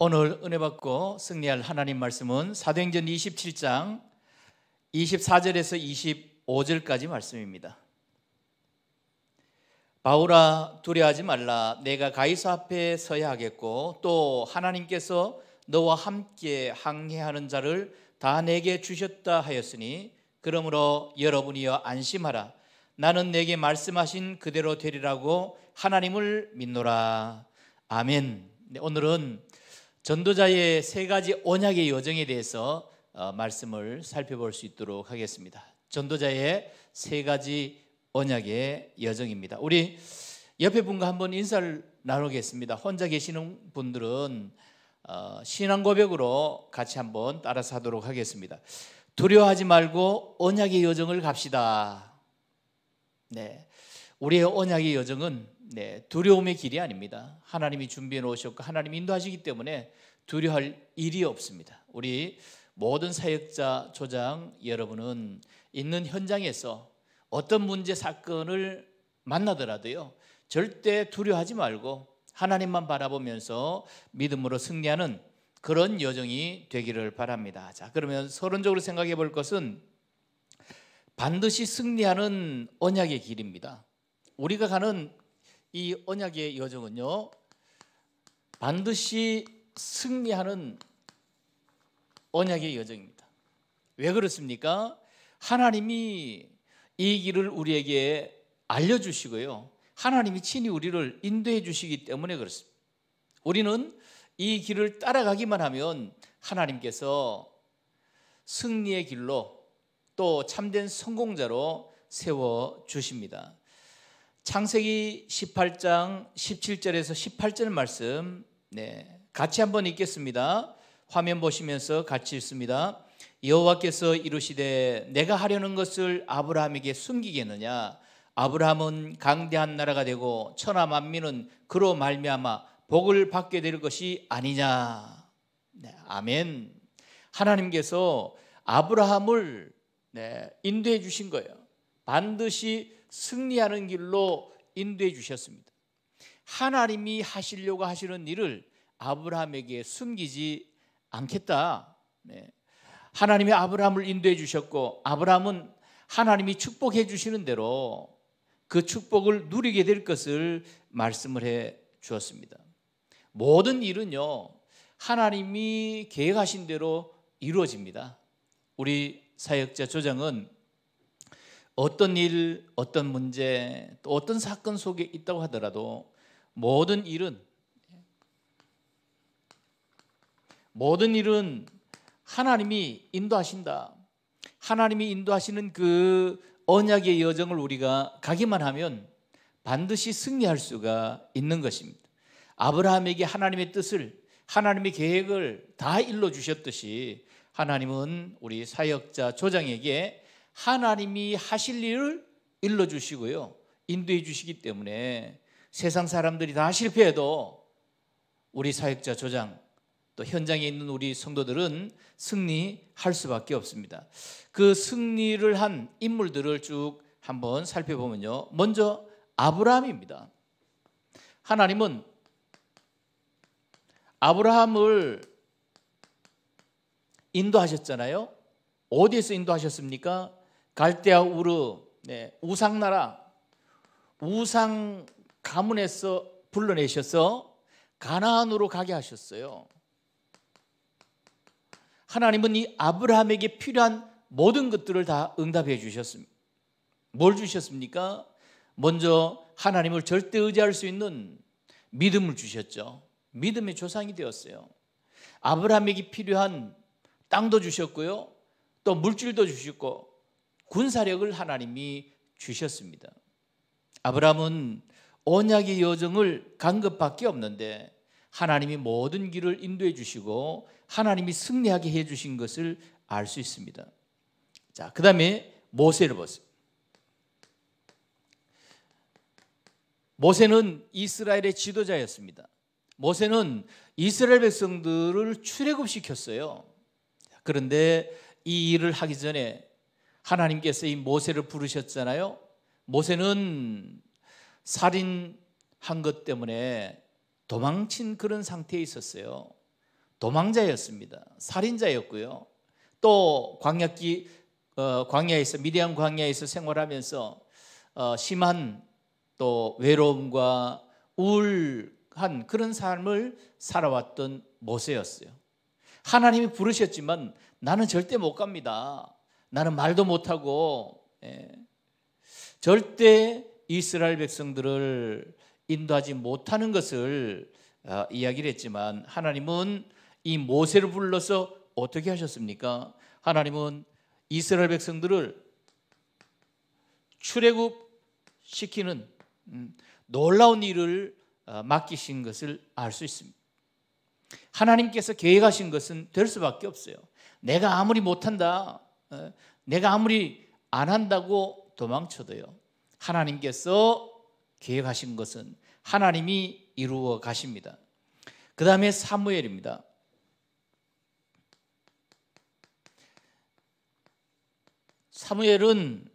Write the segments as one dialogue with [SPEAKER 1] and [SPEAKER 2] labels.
[SPEAKER 1] 오늘 은혜 받고 승리할 하나님 말씀은 사도행전 27장 24절에서 25절까지 말씀입니다. 바울아 두려하지 말라 내가 가이사 앞에 서야 하겠고 또 하나님께서 너와 함께 항해하는 자를 다 내게 주셨다 하였으니 그러므로 여러분이여 안심하라 나는 내게 말씀하신 그대로 되리라고 하나님을 믿노라 아멘. 네, 오늘은 전도자의 세 가지 언약의 여정에 대해서 어, 말씀을 살펴볼 수 있도록 하겠습니다. 전도자의 세 가지 언약의 여정입니다. 우리 옆에 분과 한번 인사를 나누겠습니다. 혼자 계시는 분들은 어, 신앙 고백으로 같이 한번 따라서 하도록 하겠습니다. 두려워하지 말고 언약의 여정을 갑시다. 네. 우리의 언약의 여정은 네, 두려움의 길이 아닙니다. 하나님이 준비해 놓으셨고 하나님 인도하시기 때문에 두려할 일이 없습니다. 우리 모든 사역자 조장 여러분은 있는 현장에서 어떤 문제 사건을 만나더라도요. 절대 두려하지 말고 하나님만 바라보면서 믿음으로 승리하는 그런 여정이 되기를 바랍니다. 자, 그러면 서론적으로 생각해 볼 것은 반드시 승리하는 언약의 길입니다. 우리가 가는 이 언약의 여정은요 반드시 승리하는 언약의 여정입니다. 왜 그렇습니까? 하나님이 이 길을 우리에게 알려주시고요. 하나님이 친히 우리를 인도해 주시기 때문에 그렇습니다. 우리는 이 길을 따라가기만 하면 하나님께서 승리의 길로 또 참된 성공자로 세워 주십니다. 창세기 18장 17절에서 18절 말씀 네, 같이 한번 읽겠습니다. 화면 보시면서 같이 읽습니다. 여호와께서 이르시되 내가 하려는 것을 아브라함에게 숨기겠느냐 아브라함은 강대한 나라가 되고 천하 만민은 그로 말미암아 복을 받게 될 것이 아니냐. 네, 아멘. 하나님께서 아브라함을 네, 인도해 주신 거예요. 반드시 승리하는 길로 인도해 주셨습니다. 하나님이 하시려고 하시는 일을 아브라함에게 숨기지 않겠다. 네. 하나님이 아브라함을 인도해 주셨고 아브라함은 하나님이 축복해 주시는 대로 그 축복을 누리게 될 것을 말씀을 해 주었습니다. 모든 일은요. 하나님이 계획하신 대로 이루어집니다. 우리 사역자 조장은 어떤 일, 어떤 문제, 또 어떤 사건 속에 있다고 하더라도 모든 일은 모든 일은 하나님이 인도하신다. 하나님이 인도하시는 그 언약의 여정을 우리가 가기만 하면 반드시 승리할 수가 있는 것입니다. 아브라함에게 하나님의 뜻을 하나님의 계획을 다 일러 주셨듯이 하나님은 우리 사역자 조장에게 하나님이 하실 일을 일러 주시고요. 인도해 주시기 때문에 세상 사람들이 다 실패해도 우리 사역자 조장 또 현장에 있는 우리 성도들은 승리할 수밖에 없습니다. 그 승리를 한 인물들을 쭉 한번 살펴보면요. 먼저 아브라함입니다. 하나님은 아브라함을 인도하셨잖아요. 어디에서 인도하셨습니까? 갈대아 우르 네, 우상 나라 우상 가문에서 불러내셔서 가나안으로 가게 하셨어요. 하나님은 이 아브라함에게 필요한 모든 것들을 다 응답해 주셨습니다. 뭘 주셨습니까? 먼저 하나님을 절대 의지할 수 있는 믿음을 주셨죠. 믿음의 조상이 되었어요. 아브라함에게 필요한 땅도 주셨고요. 또 물질도 주셨고 군사력을 하나님이 주셨습니다. 아브라함은 언약의 여정을 간 것밖에 없는데 하나님이 모든 길을 인도해 주시고 하나님이 승리하게 해 주신 것을 알 수 있습니다. 자, 그다음에 모세를 보세요. 모세는 이스라엘의 지도자였습니다. 모세는 이스라엘 백성들을 출애굽시켰어요. 그런데 이 일을 하기 전에 하나님께서 이 모세를 부르셨잖아요. 모세는 살인한 것 때문에 도망친 그런 상태에 있었어요. 도망자였습니다. 살인자였고요. 또 광야기 어, 광야에서 미디안 광야에서 생활하면서 어, 심한 또 외로움과 우울한 그런 삶을 살아왔던 모세였어요. 하나님이 부르셨지만 나는 절대 못 갑니다. 나는 말도 못하고 예, 절대 이스라엘 백성들을 인도하지 못하는 것을 어, 이야기를 했지만 하나님은 이 모세를 불러서 어떻게 하셨습니까? 하나님은 이스라엘 백성들을 출애굽 시키는 음, 놀라운 일을 어, 맡기신 것을 알 수 있습니다. 하나님께서 계획하신 것은 될 수밖에 없어요. 내가 아무리 못한다, 어, 내가 아무리 안 한다고 도망쳐도요. 하나님께서 계획하신 것은 하나님이 이루어 가십니다. 그 다음에 사무엘입니다. 사무엘은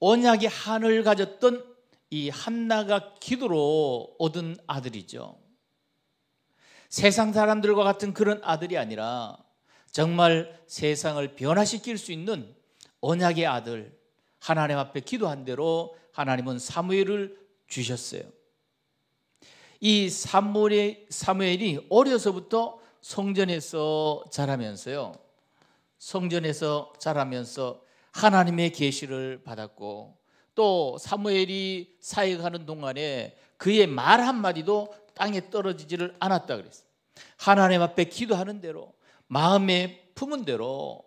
[SPEAKER 1] 언약의 한을 가졌던 이 한나가 기도로 얻은 아들이죠. 세상 사람들과 같은 그런 아들이 아니라 정말 세상을 변화시킬 수 있는 언약의 아들 하나님 앞에 기도한 대로 하나님은 사무엘을 주셨어요. 이 사무엘이, 사무엘이 어려서부터 성전에서 자라면서요. 성전에서 자라면서 하나님의 계시를 받았고 또 사무엘이 사역하는 동안에 그의 말 한마디도 땅에 떨어지지를 않았다 그랬어요. 하나님 앞에 기도하는 대로 마음에 품은 대로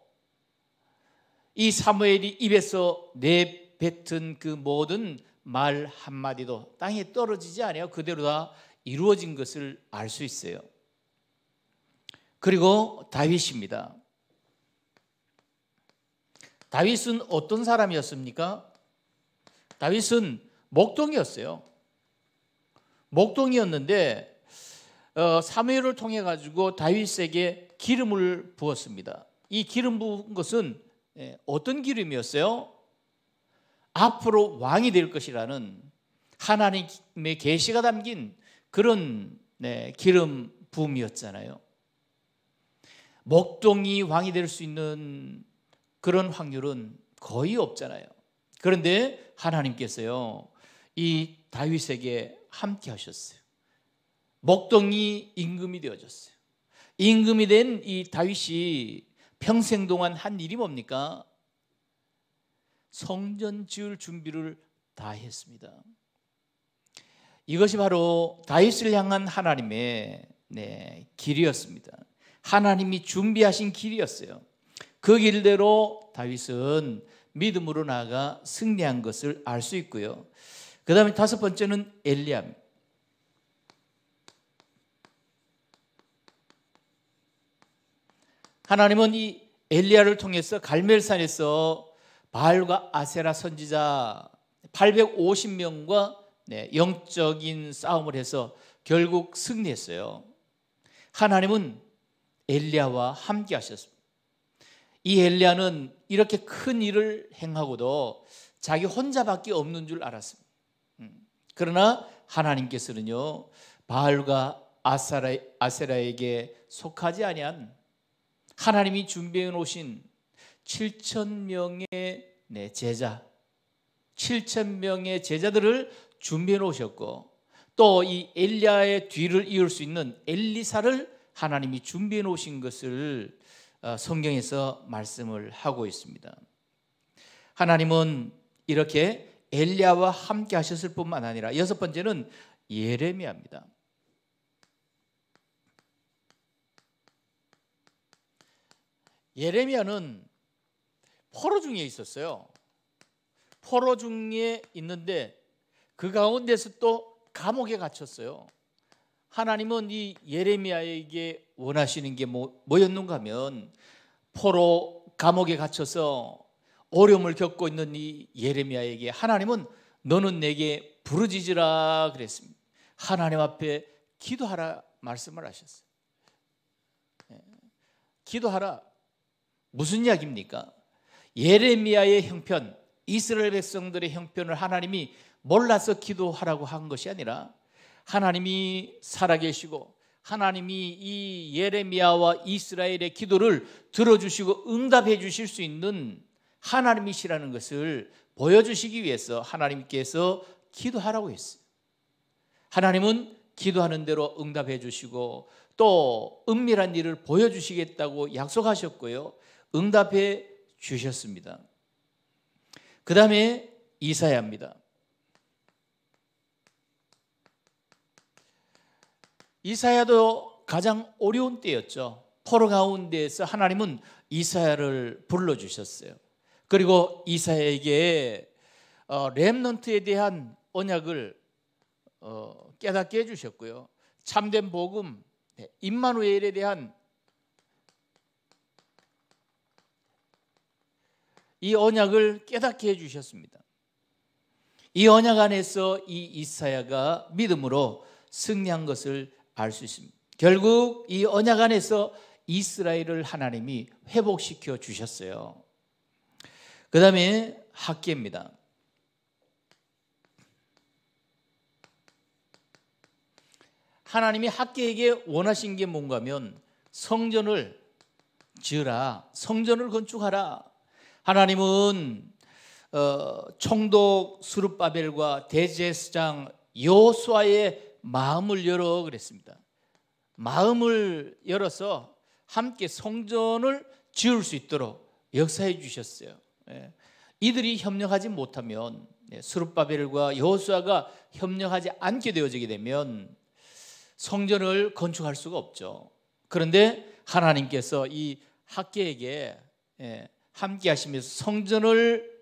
[SPEAKER 1] 이 사무엘이 입에서 내뱉은 그 모든 말 한마디도 땅에 떨어지지 않아요. 그대로 다 이루어진 것을 알 수 있어요. 그리고 다윗입니다. 다윗은 어떤 사람이었습니까? 다윗은 목동이었어요. 목동이었는데 어, 사무엘을 통해 가지고 다윗에게 기름을 부었습니다. 이 기름 부은 것은 예, 어떤 기름이었어요? 앞으로 왕이 될 것이라는 하나님의 계시가 담긴 그런 네, 기름 부음이었잖아요. 목동이 왕이 될 수 있는 그런 확률은 거의 없잖아요. 그런데 하나님께서요. 이 다윗에게 함께 하셨어요. 목동이 임금이 되어졌어요. 임금이 된 이 다윗이 평생 동안 한 일이 뭡니까? 성전 지을 준비를 다 했습니다. 이것이 바로 다윗을 향한 하나님의 네, 길이었습니다. 하나님이 준비하신 길이었어요. 그 길대로 다윗은 믿음으로 나아가 승리한 것을 알 수 있고요. 그 다음에 다섯 번째는 엘리야입니다. 하나님은 이 엘리야를 통해서 갈멜산에서 바알과 아세라 선지자 850명과 영적인 싸움을 해서 결국 승리했어요. 하나님은 엘리야와 함께 하셨습니다. 이 엘리야는 이렇게 큰 일을 행하고도 자기 혼자밖에 없는 줄 알았습니다. 음, 그러나 하나님께서는요 바알과 아세라에게 속하지 아니한 하나님이 준비해 놓으신 7천 명의 내 제자 7천 명의 제자들을 준비해 놓으셨고 또 이 엘리야의 뒤를 이을 수 있는 엘리사를 하나님이 준비해 놓으신 것을 어, 성경에서 말씀을 하고 있습니다. 하나님은 이렇게 엘리야와 함께 하셨을 뿐만 아니라 여섯 번째는 예레미야입니다. 예레미야는 포로 중에 있었어요. 포로 중에 있는데 그 가운데서 또 감옥에 갇혔어요. 하나님은 이 예레미야에게 원하시는 게 뭐, 뭐였는가 하면 포로 감옥에 갇혀서 어려움을 겪고 있는 이 예레미야에게 하나님은 너는 내게 부르짖으라 그랬습니다. 하나님 앞에 기도하라 말씀을 하셨어요. 예. 기도하라. 무슨 이야기입니까? 예레미야의 형편, 이스라엘 백성들의 형편을 하나님이 몰라서 기도하라고 한 것이 아니라 하나님이 살아계시고 하나님이 이 예레미야와 이스라엘의 기도를 들어주시고 응답해 주실 수 있는 하나님이시라는 것을 보여주시기 위해서 하나님께서 기도하라고 했어요. 하나님은 기도하는 대로 응답해 주시고 또 은밀한 일을 보여주시겠다고 약속하셨고요. 응답해 주셨습니다. 그 다음에 이사야입니다. 이사야도 가장 어려운 때였죠. 포로 가운데에서 하나님은 이사야를 불러주셨어요. 그리고 이사야에게 어, 렘넌트에 대한 언약을 어, 깨닫게 해주셨고요. 참된 복음, 네, 임마누엘에 대한 이 언약을 깨닫게 해주셨습니다. 이 언약 안에서 이 이사야가 믿음으로 승리한 것을 알 수 있습니다. 결국 이 언약 안에서 이스라엘을 하나님이 회복시켜 주셨어요. 그 다음에 학계입니다. 하나님이 학계에게 원하신 게 뭔가 면 성전을 지으라, 성전을 건축하라, 하나님은 어, 총독 수룹바벨과 대제사장 요수아의 마음을 열어 그랬습니다. 마음을 열어서 함께 성전을 지을 수 있도록 역사해 주셨어요. 예. 이들이 협력하지 못하면 예, 수룹바벨과 여호수아가 협력하지 않게 되어지게 되면 성전을 건축할 수가 없죠. 그런데 하나님께서 이 학계에게 예, 함께 하시면서 성전을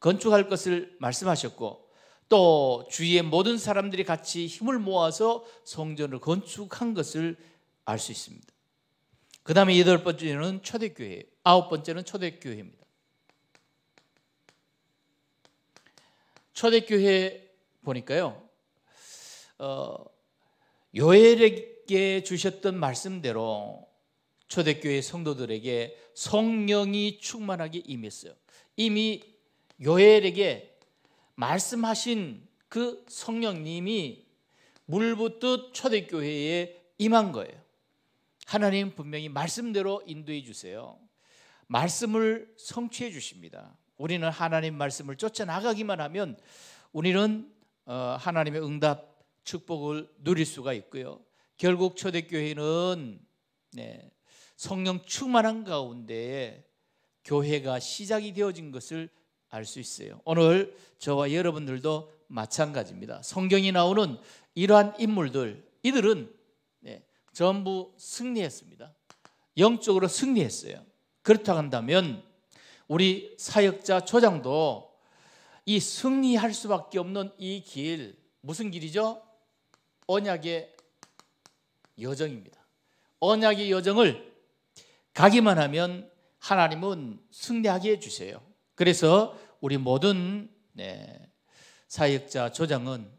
[SPEAKER 1] 건축할 것을 말씀하셨고 또 주위의 모든 사람들이 같이 힘을 모아서 성전을 건축한 것을 알 수 있습니다. 그 다음에 여덟 번째는 초대교회, 아홉 번째는 초대교회입니다. 초대교회 보니까요, 어, 요엘에게 주셨던 말씀대로 초대교회 성도들에게 성령이 충만하게 임했어요. 이미 요엘에게 말씀하신 그 성령님이 물붓듯 초대교회에 임한 거예요. 하나님 분명히 말씀대로 인도해 주세요. 말씀을 성취해 주십니다. 우리는 하나님 말씀을 쫓아나가기만 하면 우리는 어, 하나님의 응답 축복을 누릴 수가 있고요. 결국 초대교회는 네, 성령 충만한 가운데에 교회가 시작이 되어진 것을 알 수 있어요. 오늘 저와 여러분들도 마찬가지입니다. 성경이 나오는 이러한 인물들, 이들은 네, 전부 승리했습니다. 영적으로 승리했어요. 그렇다 한다면 우리 사역자 초장도 이 승리할 수밖에 없는 이 길, 무슨 길이죠? 언약의 여정입니다. 언약의 여정을 가기만 하면 하나님은 승리하게 해주세요. 그래서 우리 모든 네, 사역자 조장은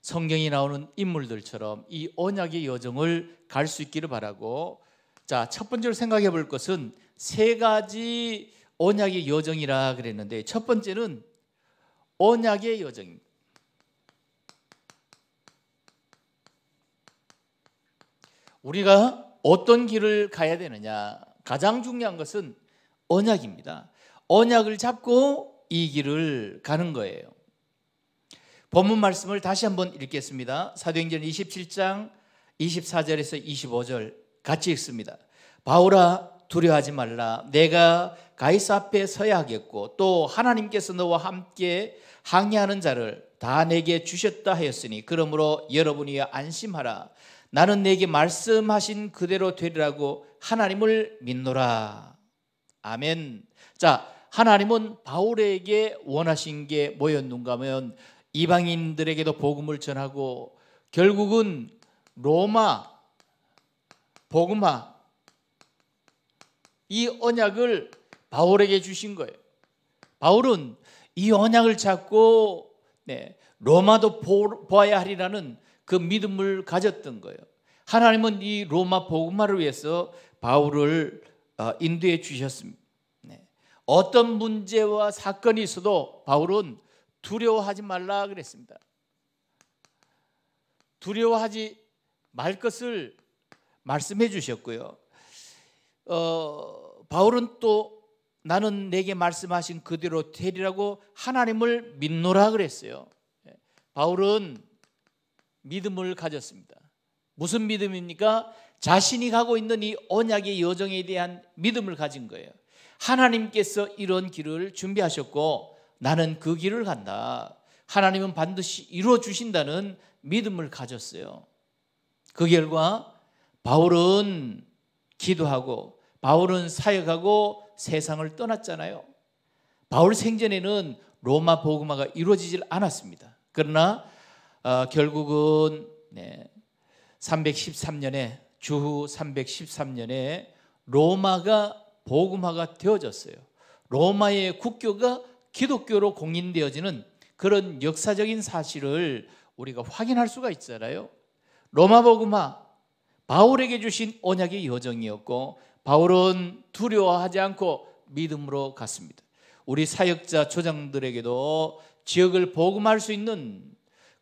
[SPEAKER 1] 성경이 나오는 인물들처럼 이 언약의 여정을 갈 수 있기를 바라고 자, 첫 번째로 생각해 볼 것은 세 가지 언약의 여정이라 그랬는데 첫 번째는 언약의 여정입니다. 우리가 어떤 길을 가야 되느냐? 가장 중요한 것은 언약입니다. 언약을 잡고 이 길을 가는 거예요. 본문 말씀을 다시 한번 읽겠습니다. 사도행전 27장 24절에서 25절 같이 읽습니다. 바울아 두려워하지 말라. 내가 가이사 앞에 서야 하겠고 또 하나님께서 너와 함께 항해하는 자를 다 내게 주셨다 하였으니 그러므로 여러분이 안심하라. 나는 내게 말씀하신 그대로 되리라고 하나님을 믿노라. 아멘. 자, 하나님은 바울에게 원하신 게 뭐였는가 하면 이방인들에게도 복음을 전하고 결국은 로마 복음화 이 언약을 바울에게 주신 거예요. 바울은 이 언약을 잡고 네, 로마도 보아야 하리라는 그 믿음을 가졌던 거예요. 하나님은 이 로마 복음화를 위해서 바울을 어, 인도해 주셨습니다. 네. 어떤 문제와 사건이 있어도 바울은 두려워하지 말라 그랬습니다. 두려워하지 말 것을 말씀해 주셨고요. 어, 바울은 또 나는 내게 말씀하신 그대로 되리라고 하나님을 믿노라 그랬어요. 네. 바울은 믿음을 가졌습니다. 무슨 믿음입니까? 자신이 가고 있는 이 언약의 여정에 대한 믿음을 가진 거예요. 하나님께서 이런 길을 준비하셨고 나는 그 길을 간다. 하나님은 반드시 이루어 주신다는 믿음을 가졌어요. 그 결과 바울은 기도하고 바울은 사역하고 세상을 떠났잖아요. 바울 생전에는 로마 복음화가 이루어지질 않았습니다. 그러나 어, 결국은 네, 313년에 주후 313년에 로마가 복음화가 되어졌어요. 로마의 국교가 기독교로 공인되어지는 그런 역사적인 사실을 우리가 확인할 수가 있잖아요. 로마 복음화 바울에게 주신 언약의 여정이었고 바울은 두려워하지 않고 믿음으로 갔습니다. 우리 사역자 조장들에게도 지역을 복음할 수 있는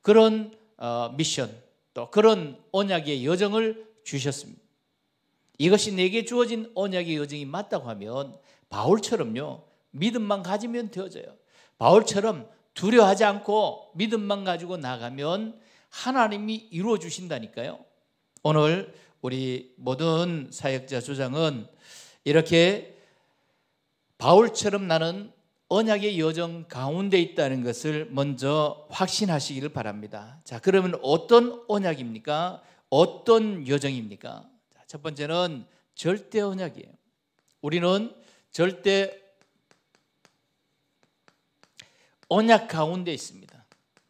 [SPEAKER 1] 그런 어, 미션 또 그런 언약의 여정을 주셨습니다. 이것이 내게 주어진 언약의 여정이 맞다고 하면 바울처럼요. 믿음만 가지면 되어져요. 바울처럼 두려워하지 않고 믿음만 가지고 나가면 하나님이 이루어 주신다니까요. 오늘 우리 모든 사역자 조장은 이렇게 바울처럼 나는 언약의 여정 가운데 있다는 것을 먼저 확신하시기를 바랍니다. 자, 그러면 어떤 언약입니까? 어떤 여정입니까? 자, 첫 번째는 절대 언약이에요. 우리는 절대 언약 가운데 있습니다.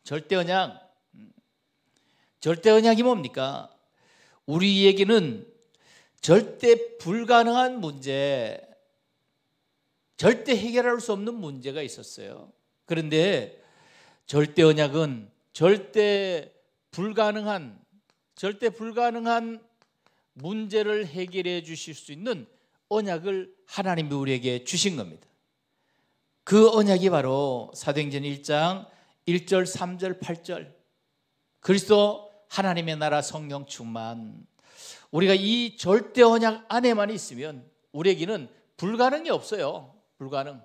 [SPEAKER 1] 절대 언약. 절대 언약이 뭡니까? 우리에게는 절대 불가능한 문제, 절대 해결할 수 없는 문제가 있었어요. 그런데 절대 언약은 절대 불가능한 절대 불가능한 문제를 해결해 주실 수 있는 언약을 하나님이 우리에게 주신 겁니다. 그 언약이 바로 사도행전 1장 1절, 3절, 8절 그리스도 하나님의 나라 성령 충만 우리가 이 절대 언약 안에만 있으면 우리에게는 불가능이 없어요. 불가능.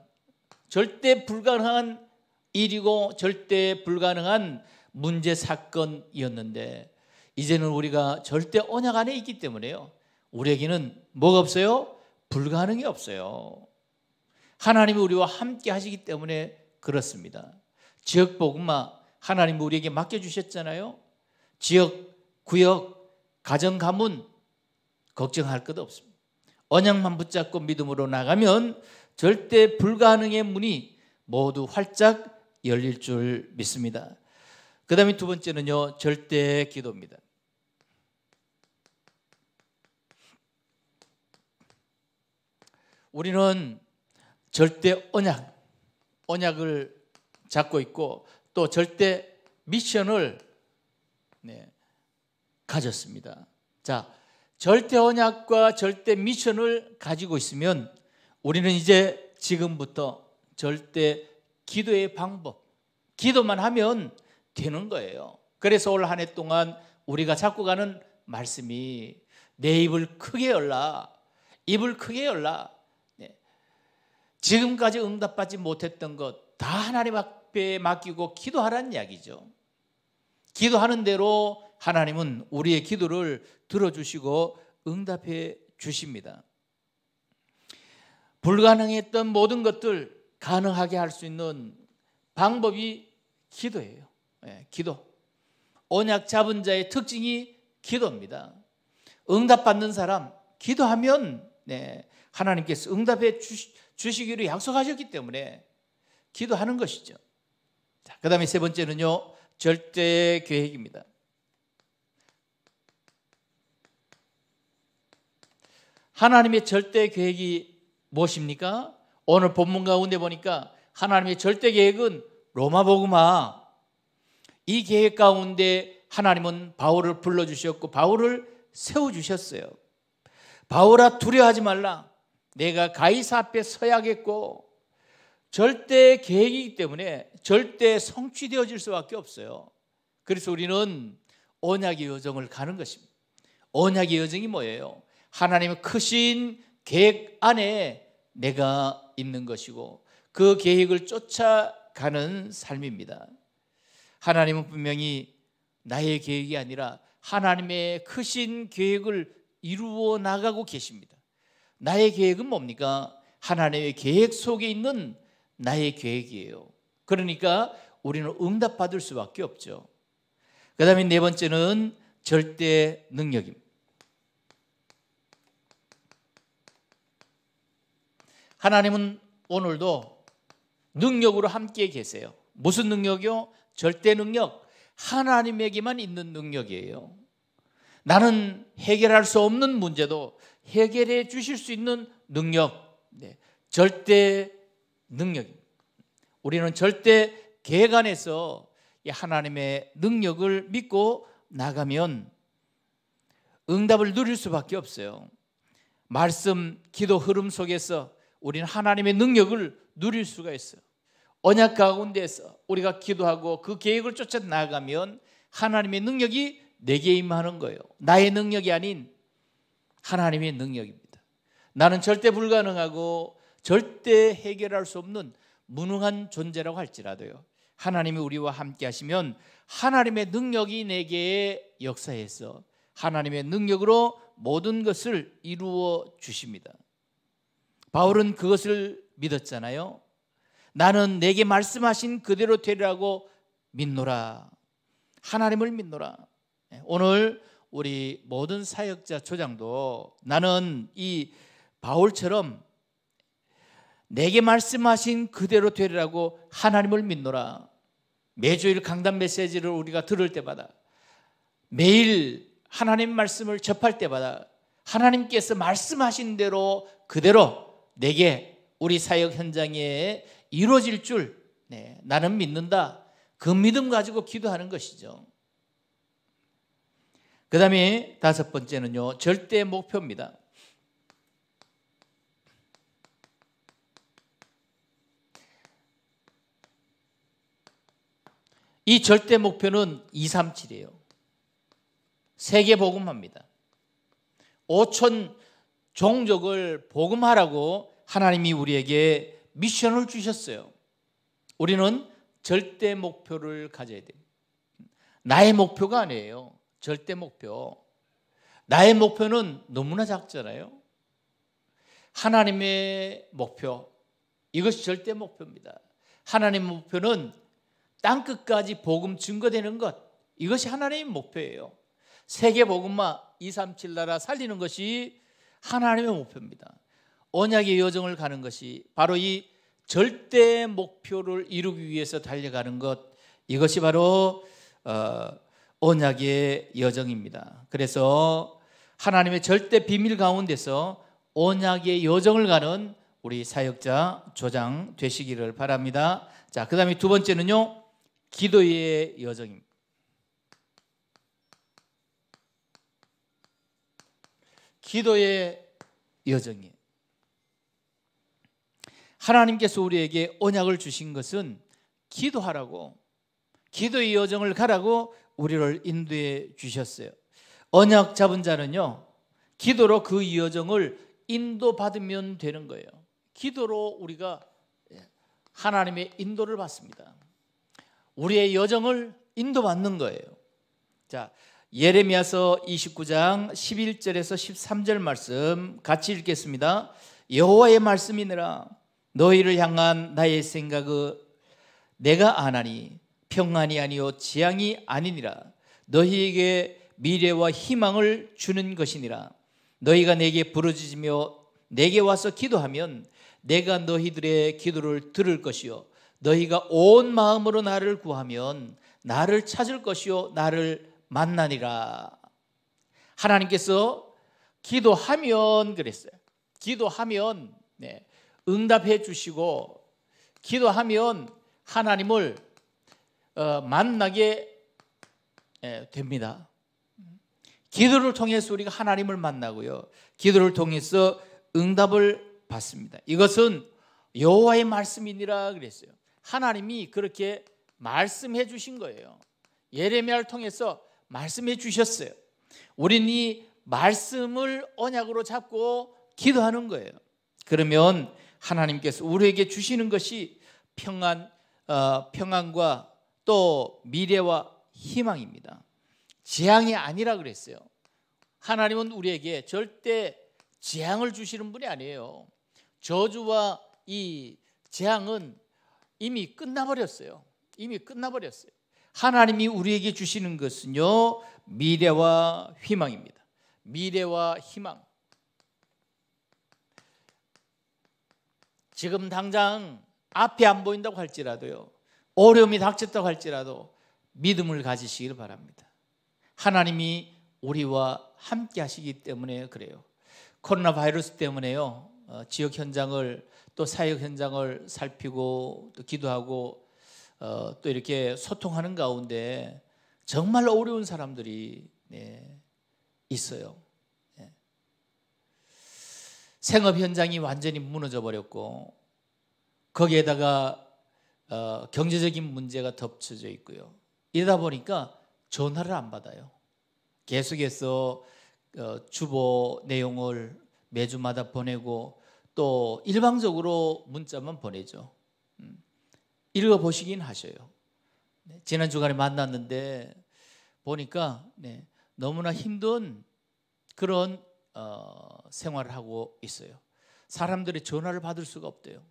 [SPEAKER 1] 절대 불가능한 일이고 절대 불가능한 문제 사건이었는데 이제는 우리가 절대 언약 안에 있기 때문에요. 우리에게는 뭐가 없어요? 불가능이 없어요. 하나님이 우리와 함께 하시기 때문에 그렇습니다. 지역 복음마 하나님 우리에게 맡겨 주셨잖아요. 지역, 구역, 가정 가문 걱정할 것도 없습니다. 언약만 붙잡고 믿음으로 나가면 절대 불가능의 문이 모두 활짝 열릴 줄 믿습니다. 그 다음에 두 번째는요, 절대 기도입니다. 우리는 절대 언약, 언약을 잡고 있고 또 절대 미션을 네, 가졌습니다. 자, 절대 언약과 절대 미션을 가지고 있으면 우리는 이제 지금부터 절대 기도의 방법, 기도만 하면 되는 거예요. 그래서 올 한 해 동안 우리가 잡고 가는 말씀이 내 입을 크게 열라, 입을 크게 열라. 네. 지금까지 응답받지 못했던 것 다 하나님 앞에 맡기고 기도하라는 이야기죠. 기도하는 대로 하나님은 우리의 기도를 들어주시고 응답해 주십니다. 불가능했던 모든 것들 가능하게 할 수 있는 방법이 기도예요. 예, 기도. 언약 잡은 자의 특징이 기도입니다. 응답받는 사람, 기도하면 네, 하나님께서 응답해 주시, 주시기로 약속하셨기 때문에 기도하는 것이죠. 자, 그 다음에 세 번째는요, 절대 계획입니다. 하나님의 절대 계획이 무엇입니까? 오늘 본문 가운데 보니까 하나님의 절대 계획은 로마 복음화. 이 계획 가운데 하나님은 바울을 불러 주셨고 바울을 세워 주셨어요. 바울아 두려워하지 말라. 내가 가이사 앞에 서야겠고 절대 계획이기 때문에 절대 성취되어질 수밖에 없어요. 그래서 우리는 언약의 여정을 가는 것입니다. 언약의 여정이 뭐예요? 하나님의 크신 계획 안에 내가 있는 것이고 그 계획을 쫓아가는 삶입니다. 하나님은 분명히 나의 계획이 아니라 하나님의 크신 계획을 이루어 나가고 계십니다. 나의 계획은 뭡니까? 하나님의 계획 속에 있는 나의 계획이에요. 그러니까 우리는 응답받을 수밖에 없죠. 그 다음에 네 번째는 절대 능력입니다. 하나님은 오늘도 능력으로 함께 계세요. 무슨 능력이요? 절대 능력. 하나님에게만 있는 능력이에요. 나는 해결할 수 없는 문제도 해결해 주실 수 있는 능력. 네. 절대 능력입니다. 우리는 절대 계획 에서 하나님의 능력을 믿고 나가면 응답을 누릴 수밖에 없어요. 말씀, 기도 흐름 속에서 우리는 하나님의 능력을 누릴 수가 있어요. 언약 가운데서 우리가 기도하고 그 계획을 쫓아 나가면 하나님의 능력이 내게 임하는 거예요. 나의 능력이 아닌 하나님의 능력입니다. 나는 절대 불가능하고 절대 해결할 수 없는 무능한 존재라고 할지라도요. 하나님이 우리와 함께 하시면 하나님의 능력이 내게 역사해서 하나님의 능력으로 모든 것을 이루어 주십니다. 바울은 그것을 믿었잖아요. 나는 내게 말씀하신 그대로 되리라고 믿노라. 하나님을 믿노라. 예, 오늘 우리 모든 사역자 초장도 나는 이 바울처럼 내게 말씀하신 그대로 되리라고 하나님을 믿노라. 매주일 강단 메시지를 우리가 들을 때마다 매일 하나님 말씀을 접할 때마다 하나님께서 말씀하신 대로 그대로 내게 우리 사역 현장에 이루어질 줄 네, 나는 믿는다. 그 믿음 가지고 기도하는 것이죠. 그 다음에 다섯 번째는요, 절대 목표입니다. 이 절대 목표는 237이에요. 세계복음합니다. 5천 종족을 복음하라고 하나님이 우리에게 미션을 주셨어요. 우리는 절대 목표를 가져야 돼요. 나의 목표가 아니에요. 절대 목표. 나의 목표는 너무나 작잖아요. 하나님의 목표. 이것이 절대 목표입니다. 하나님의 목표는 땅 끝까지 복음 증거되는 것. 이것이 하나님의 목표예요. 세계 복음화 237 나라 살리는 것이 하나님의 목표입니다. 언약의 여정을 가는 것이 바로 이 절대 목표를 이루기 위해서 달려가는 것 이것이 바로 어, 언약의 여정입니다. 그래서 하나님의 절대 비밀 가운데서 언약의 여정을 가는 우리 사역자 조장 되시기를 바랍니다. 자, 그다음에 두 번째는요. 기도의 여정입니다. 기도의 여정이 하나님께서 우리에게 언약을 주신 것은 기도하라고 기도의 여정을 가라고 우리를 인도해 주셨어요. 언약 잡은 자는요. 기도로 그 여정을 인도받으면 되는 거예요. 기도로 우리가 예, 하나님의 인도를 받습니다. 우리의 여정을 인도받는 거예요. 자, 예레미야서 29장 11절에서 13절 말씀 같이 읽겠습니다. 여호와의 말씀이니라 너희를 향한 나의 생각은 내가 아나니 평안이 아니요 재앙이 아니니라 너희에게 미래와 희망을 주는 것이니라 너희가 내게 부르짖으며 내게 와서 기도하면 내가 너희들의 기도를 들을 것이요 너희가 온 마음으로 나를 구하면 나를 찾을 것이요 나를 만나니라. 하나님께서 기도하면 그랬어요. 기도하면 네, 응답해 주시고 기도하면 하나님을 어, 만나게 예, 됩니다. 기도를 통해서 우리가 하나님을 만나고요. 기도를 통해서 응답을 받습니다. 이것은 여호와의 말씀이니라 그랬어요. 하나님이 그렇게 말씀해 주신 거예요. 예레미야를 통해서 말씀해 주셨어요. 우리이 말씀을 언약으로 잡고 기도하는 거예요. 그러면 하나님께서 우리에게 주시는 것이 평안, 어, 평안과 또 미래와 희망입니다. 재앙이 아니라 그랬어요. 하나님은 우리에게 절대 재앙을 주시는 분이 아니에요. 저주와 이 재앙은 이미 끝나버렸어요. 이미 끝나버렸어요. 하나님이 우리에게 주시는 것은요 미래와 희망입니다. 미래와 희망. 지금 당장 앞이 안 보인다고 할지라도요 어려움이 닥쳤다고 할지라도 믿음을 가지시길 바랍니다. 하나님이 우리와 함께 하시기 때문에 그래요. 코로나 바이러스 때문에요. 어, 지역 현장을 또 사역 현장을 살피고 또 기도하고 어, 또 이렇게 소통하는 가운데 정말 어려운 사람들이 네, 있어요. 네. 생업 현장이 완전히 무너져 버렸고 거기에다가 어, 경제적인 문제가 덮쳐져 있고요. 이러다 보니까 전화를 안 받아요. 계속해서 어, 주보 내용을 매주마다 보내고 또 일방적으로 문자만 보내죠. 읽어보시긴 하셔요. 네, 지난 주간에 만났는데 보니까 네, 너무나 힘든 그런 어, 생활을 하고 있어요. 사람들이 전화를 받을 수가 없대요.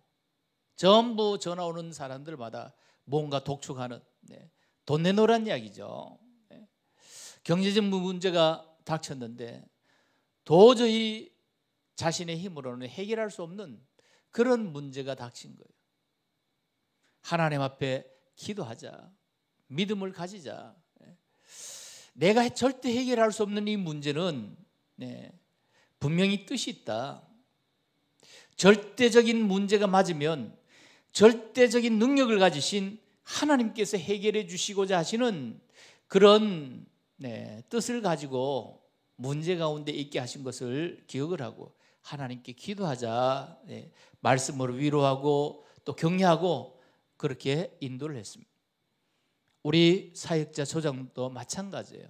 [SPEAKER 1] 전부 전화 오는 사람들마다 뭔가 독촉하는 네, 돈 내놓으란 이야기죠. 네. 경제적 문제가 닥쳤는데 도저히 자신의 힘으로는 해결할 수 없는 그런 문제가 닥친 거예요. 하나님 앞에 기도하자. 믿음을 가지자. 예. 내가 절대 해결할 수 없는 이 문제는 네, 분명히 뜻이 있다. 절대적인 문제가 맞으면 절대적인 능력을 가지신 하나님께서 해결해 주시고자 하시는 그런 네, 뜻을 가지고 문제 가운데 있게 하신 것을 기억을 하고 하나님께 기도하자 네, 말씀으로 위로하고 또 격려하고 그렇게 인도를 했습니다. 우리 사역자 조장도 마찬가지예요.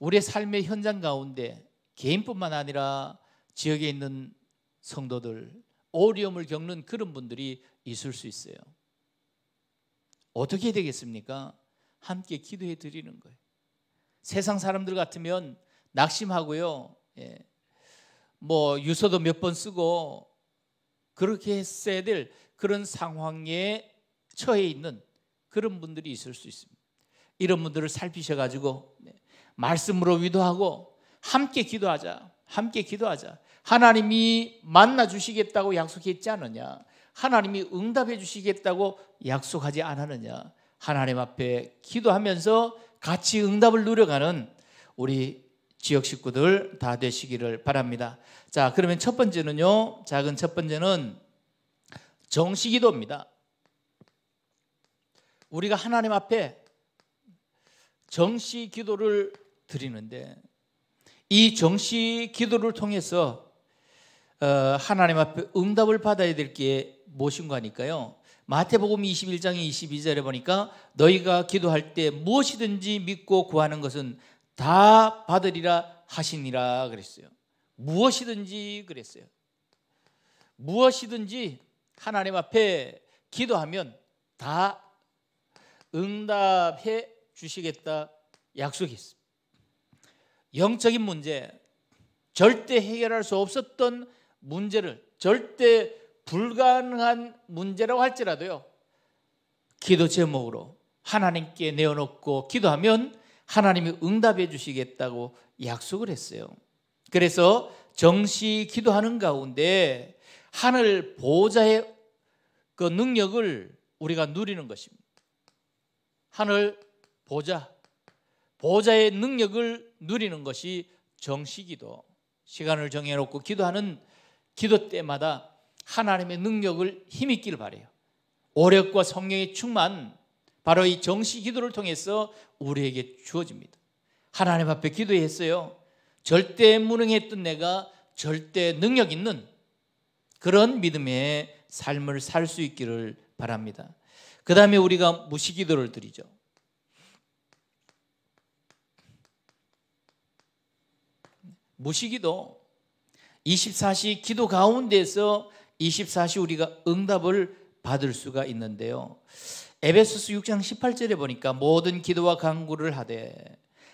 [SPEAKER 1] 우리의 삶의 현장 가운데 개인뿐만 아니라 지역에 있는 성도들 어려움을 겪는 그런 분들이 있을 수 있어요. 어떻게 되겠습니까? 함께 기도해 드리는 거예요. 세상 사람들 같으면 낙심하고요. 예. 뭐 유서도 몇 번 쓰고 그렇게 했어야 될 그런 상황에 처해 있는 그런 분들이 있을 수 있습니다. 이런 분들을 살피셔가지고 네, 말씀으로 위도하고 함께 기도하자. 함께 기도하자. 하나님이 만나 주시겠다고 약속했지 않느냐? 하나님이 응답해 주시겠다고 약속하지 않았느냐? 하나님 앞에 기도하면서 같이 응답을 누려가는 우리 지역 식구들 다 되시기를 바랍니다. 자, 그러면 첫 번째는요. 작은 첫 번째는 정시 기도입니다. 우리가 하나님 앞에 정시 기도를 드리는데 이 정시 기도를 통해서 어, 하나님 앞에 응답을 받아야 될 게 무엇인가 하니까요. 마태복음 21장 22절에 보니까 너희가 기도할 때 무엇이든지 믿고 구하는 것은 다 받으리라 하시니라 그랬어요. 무엇이든지 그랬어요. 무엇이든지 하나님 앞에 기도하면 다 응답해 주시겠다 약속했습니다. 영적인 문제, 절대 해결할 수 없었던 문제를 절대 불가능한 문제라고 할지라도요. 기도 제목으로 하나님께 내어놓고 기도하면 하나님이 응답해 주시겠다고 약속을 했어요. 그래서 정시 기도하는 가운데 하늘 보좌의 그 능력을 우리가 누리는 것입니다. 하늘 보좌, 보좌의 능력을 누리는 것이 정시기도. 시간을 정해놓고 기도하는 기도 때마다 하나님의 능력을 힘입를 바래요. 오력과 성령의 충만, 바로 이 정시 기도를 통해서 우리에게 주어집니다. 하나님 앞에 기도했어요. 절대 무능했던 내가 절대 능력 있는 그런 믿음의 삶을 살 수 있기를 바랍니다. 그 다음에 우리가 무시기도를 드리죠. 무시기도 24시 기도 가운데서 24시 우리가 응답을 받을 수가 있는데요. 에베소스 6장 18절에 보니까 모든 기도와 강구를 하되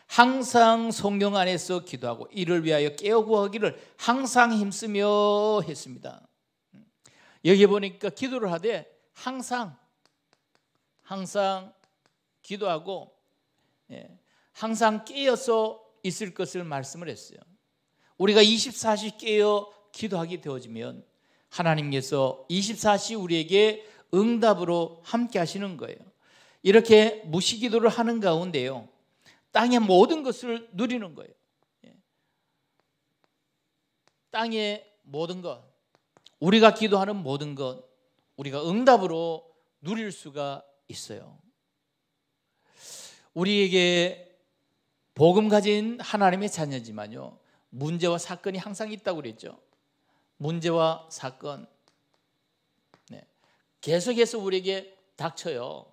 [SPEAKER 1] 항상 성령 안에서 기도하고 이를 위하여 깨어 구하기를 항상 힘쓰며 했습니다. 음. 여기 보니까 기도를 하되 항상 항상 기도하고 예, 항상 깨어서 있을 것을 말씀을 했어요. 우리가 24시 깨어 기도하게 되어지면 하나님께서 24시 우리에게 응답으로 함께 하시는 거예요. 이렇게 무시기도를 하는 가운데요. 땅의 모든 것을 누리는 거예요. 예. 땅의 모든 것, 우리가 기도하는 모든 것, 우리가 응답으로 누릴 수가 있어요. 우리에게 복음 가진 하나님의 자녀지만요. 문제와 사건이 항상 있다고 그랬죠. 문제와 사건. 네. 계속해서 우리에게 닥쳐요.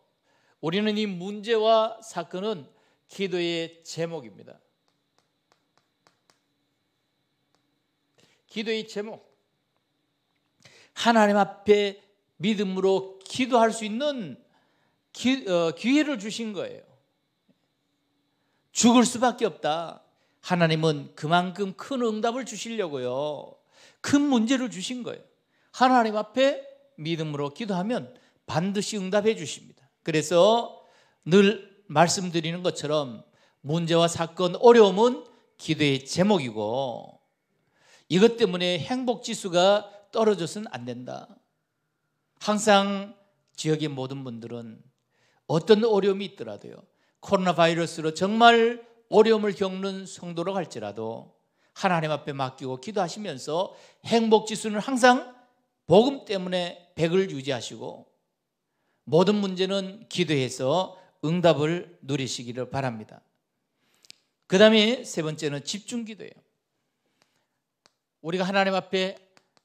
[SPEAKER 1] 우리는 이 문제와 사건은 기도의 제목입니다. 기도의 제목. 하나님 앞에 믿음으로 기도할 수 있는 기, 어, 기회를 주신 거예요. 죽을 수밖에 없다. 하나님은 그만큼 큰 응답을 주시려고요. 큰 문제를 주신 거예요. 하나님 앞에 믿음으로 기도하면 반드시 응답해 주십니다. 그래서 늘 말씀드리는 것처럼 문제와 사건, 어려움은 기도의 제목이고 이것 때문에 행복 지수가 떨어져서는 안 된다. 항상 지역의 모든 분들은 어떤 어려움이 있더라도요. 코로나 바이러스로 정말 어려움을 겪는 성도로 갈지라도 하나님 앞에 맡기고 기도하시면서 행복 지수는 항상 복음 때문에 100을 유지하시고 모든 문제는 기도해서 응답을 누리시기를 바랍니다. 그 다음에 세 번째는 집중 기도예요. 우리가 하나님 앞에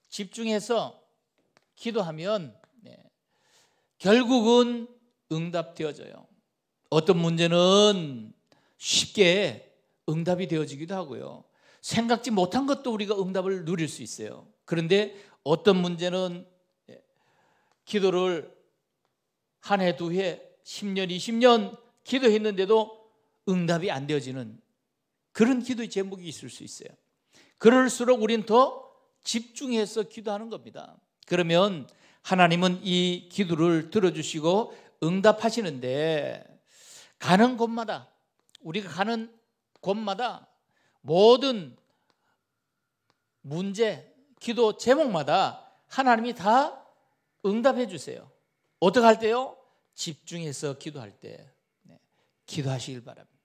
[SPEAKER 1] 집중해서 기도하면 네, 결국은 응답되어져요. 어떤 문제는 쉽게 응답이 되어지기도 하고요. 생각지 못한 것도 우리가 응답을 누릴 수 있어요. 그런데 어떤 문제는 예, 기도를 한 해, 두 해, 10년, 20년 기도했는데도 응답이 안 되어지는 그런 기도의 제목이 있을 수 있어요. 그럴수록 우린 더 집중해서 기도하는 겁니다. 그러면 하나님은 이 기도를 들어주시고 응답하시는데 가는 곳마다 우리가 가는 곳마다 모든 문제, 기도 제목마다 하나님이 다 응답해 주세요. 어떻게 할 때요? 집중해서 기도할 때 네. 기도하시길 바랍니다.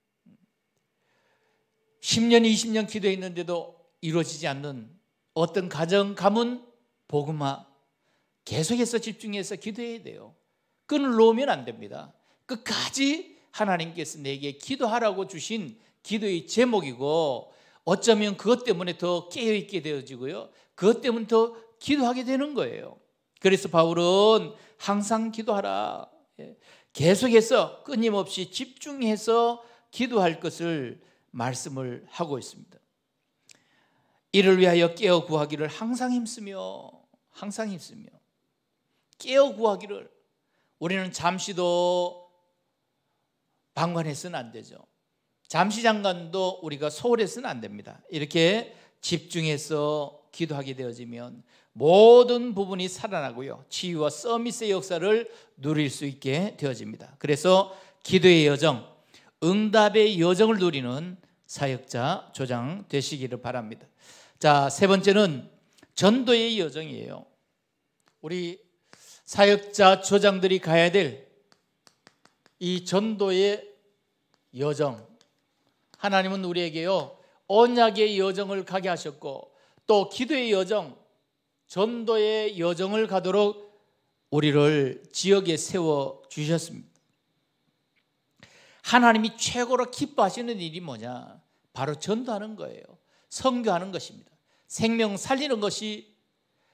[SPEAKER 1] 10년, 20년 기도했는데도 이루어지지 않는 어떤 가정, 가문, 복음화 계속해서 집중해서 기도해야 돼요. 끈을 놓으면 안 됩니다. 끝까지 하나님께서 내게 기도하라고 주신 기도의 제목이고 어쩌면 그것 때문에 더 깨어있게 되어지고요. 그것 때문에 더 기도하게 되는 거예요. 그래서 바울은 항상 기도하라. 예. 계속해서 끊임없이 집중해서 기도할 것을 말씀을 하고 있습니다. 이를 위하여 깨어 구하기를 항상 힘쓰며 항상 힘쓰며 깨어 구하기를 우리는 잠시도 방관해서는 안 되죠. 잠시 잠깐도 우리가 소홀해서는 안 됩니다. 이렇게 집중해서 기도하게 되어지면 모든 부분이 살아나고요. 치유와 서스의 역사를 누릴 수 있게 되어집니다. 그래서 기도의 여정, 응답의 여정을 누리는 사역자 조장 되시기를 바랍니다. 자, 세 번째는 전도의 여정이에요. 우리 사역자 초장들이 가야 될 이 전도의 여정. 하나님은 우리에게요, 언약의 여정을 가게 하셨고, 또 기도의 여정, 전도의 여정을 가도록 우리를 지역에 세워 주셨습니다. 하나님이 최고로 기뻐하시는 일이 뭐냐? 바로 전도하는 거예요. 선교하는 것입니다. 생명 살리는 것이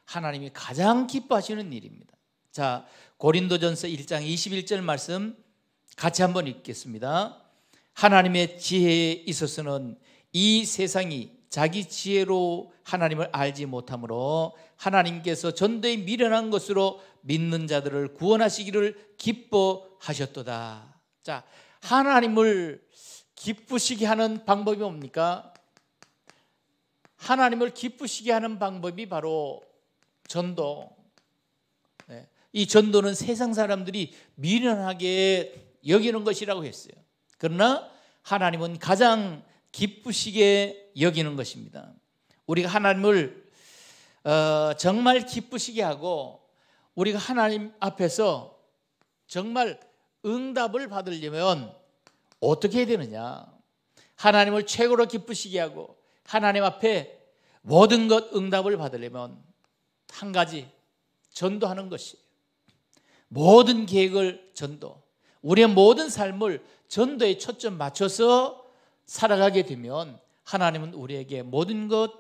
[SPEAKER 1] 하나님이 가장 기뻐하시는 일입니다. 자, 고린도전서 1장 21절 말씀 같이 한번 읽겠습니다. 하나님의 지혜에 있어서는 이 세상이 자기 지혜로 하나님을 알지 못하므로 하나님께서 전도에 미련한 것으로 믿는 자들을 구원하시기를 기뻐하셨도다. 자, 하나님을 기쁘시게 하는 방법이 뭡니까? 하나님을 기쁘시게 하는 방법이 바로 전도, 이 전도는 세상 사람들이 미련하게 여기는 것이라고 했어요. 그러나 하나님은 가장 기쁘시게 여기는 것입니다. 우리가 하나님을 어, 정말 기쁘시게 하고 우리가 하나님 앞에서 정말 응답을 받으려면 어떻게 해야 되느냐? 하나님을 최고로 기쁘시게 하고 하나님 앞에 모든 것 응답을 받으려면 한 가지 전도하는 것이 모든 계획을 전도, 우리의 모든 삶을 전도에 초점 맞춰서 살아가게 되면 하나님은 우리에게 모든 것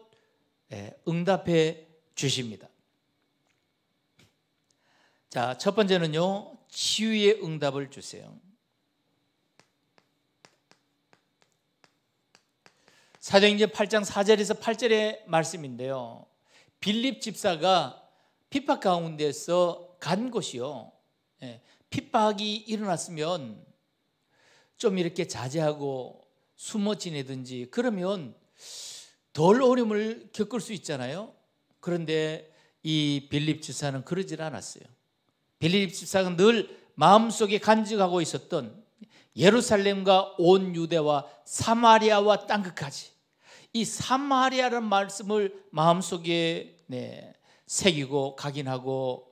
[SPEAKER 1] 예, 응답해 주십니다. 자, 첫 번째는요, 치유의 응답을 주세요. 사도행전 8장 4절에서 8절의 말씀인데요. 빌립 집사가 피파 가운데서 간 곳이요. 예, 핍박이 일어났으면 좀 이렇게 자제하고 숨어 지내든지 그러면 덜 어려움을 겪을 수 있잖아요. 그런데 이 빌립 집사는 그러질 않았어요. 빌립 집사는 늘 마음속에 간직하고 있었던 예루살렘과 온 유대와 사마리아와 땅 끝까지 이 사마리아라는 말씀을 마음속에 네, 새기고 각인하고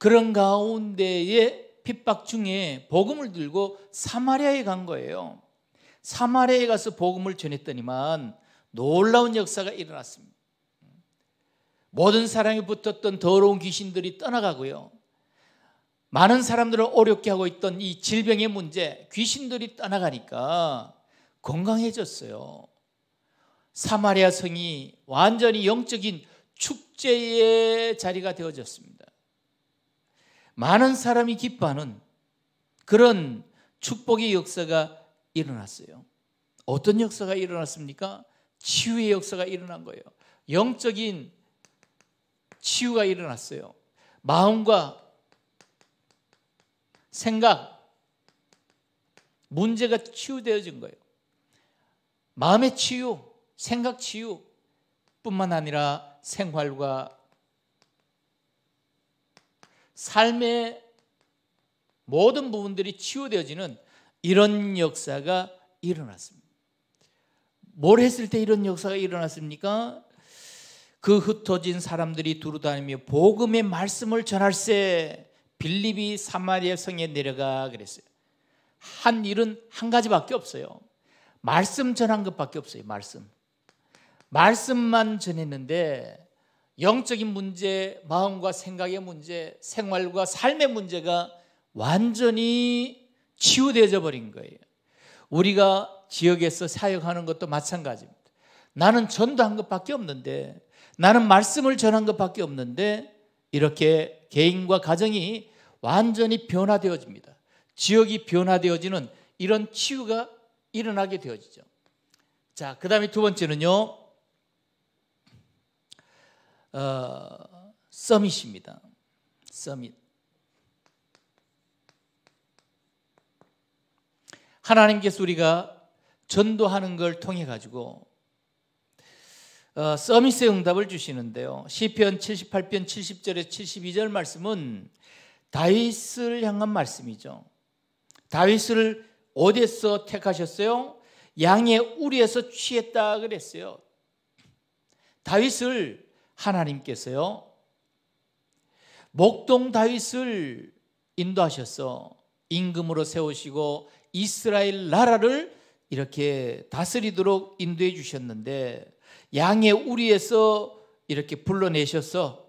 [SPEAKER 1] 그런 가운데에 핍박 중에 복음을 들고 사마리아에 간 거예요. 사마리아에 가서 복음을 전했더니만 놀라운 역사가 일어났습니다. 모든 사람이 붙었던 더러운 귀신들이 떠나가고요. 많은 사람들을 어렵게 하고 있던 이 질병의 문제, 귀신들이 떠나가니까 건강해졌어요. 사마리아 성이 완전히 영적인 축제의 자리가 되어졌습니다. 많은 사람이 기뻐하는 그런 축복의 역사가 일어났어요. 어떤 역사가 일어났습니까? 치유의 역사가 일어난 거예요. 영적인 치유가 일어났어요. 마음과 생각, 문제가 치유되어진 거예요. 마음의 치유, 생각 치유 뿐만 아니라 생활과 삶의 모든 부분들이 치유되어지는 이런 역사가 일어났습니다. 뭘 했을 때 이런 역사가 일어났습니까? 그 흩어진 사람들이 두루다니며 복음의 말씀을 전할세 빌립이 사마리아 성에 내려가 그랬어요. 한 일은 한 가지밖에 없어요. 말씀 전한 것밖에 없어요. 말씀. 말씀만 전했는데 영적인 문제, 마음과 생각의 문제, 생활과 삶의 문제가 완전히 치유되어 져 버린 거예요. 우리가 지역에서 사역하는 것도 마찬가지입니다. 나는 전도한 것밖에 없는데, 나는 말씀을 전한 것밖에 없는데, 이렇게 개인과 가정이 완전히 변화되어집니다. 지역이 변화되어지는 이런 치유가 일어나게 되어지죠. 자, 그 다음에 두 번째는요, 어, 서밋입니다. 서밋. 하나님께서 우리가 전도하는 걸 통해 가지고 어, 서밋의 응답을 주시는데요. 시편 78편 70절에 72절 말씀은 다윗을 향한 말씀이죠. 다윗을 어디에서 택하셨어요? 양의 우리에서 취했다 그랬어요. 다윗을 하나님께서요 목동 다윗을 인도하셔서 임금으로 세우시고 이스라엘 나라를 이렇게 다스리도록 인도해 주셨는데 양의 우리에서 이렇게 불러내셔서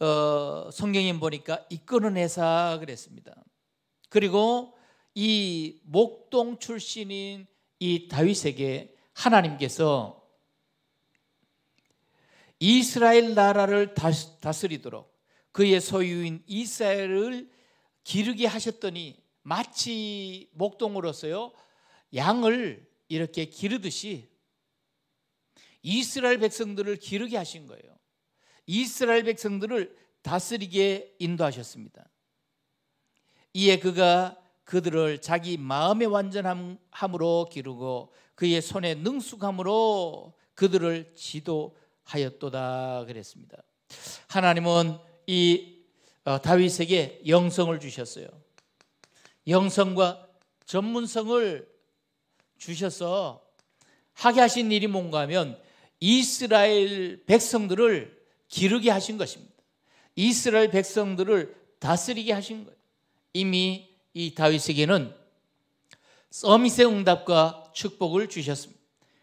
[SPEAKER 1] 어, 성경에 보니까 이끄는회사 그랬습니다. 그리고 이 목동 출신인 이 다윗에게 하나님께서 이스라엘 나라를 다스리도록 그의 소유인 이스라엘을 기르게 하셨더니 마치 목동으로서요 양을 이렇게 기르듯이 이스라엘 백성들을 기르게 하신 거예요. 이스라엘 백성들을 다스리게 인도하셨습니다. 이에 그가 그들을 자기 마음의 완전함으로 기르고 그의 손에 능숙함으로 그들을 지도 하였도다 그랬습니다. 하나님은 이 어, 다윗에게 영성을 주셨어요. 영성과 전문성을 주셔서 하게 하신 일이 뭔가 하면 이스라엘 백성들을 기르게 하신 것입니다. 이스라엘 백성들을 다스리게 하신 거예요. 이미 이 다윗에게는 서밋의 응답과 축복을 주셨습니다.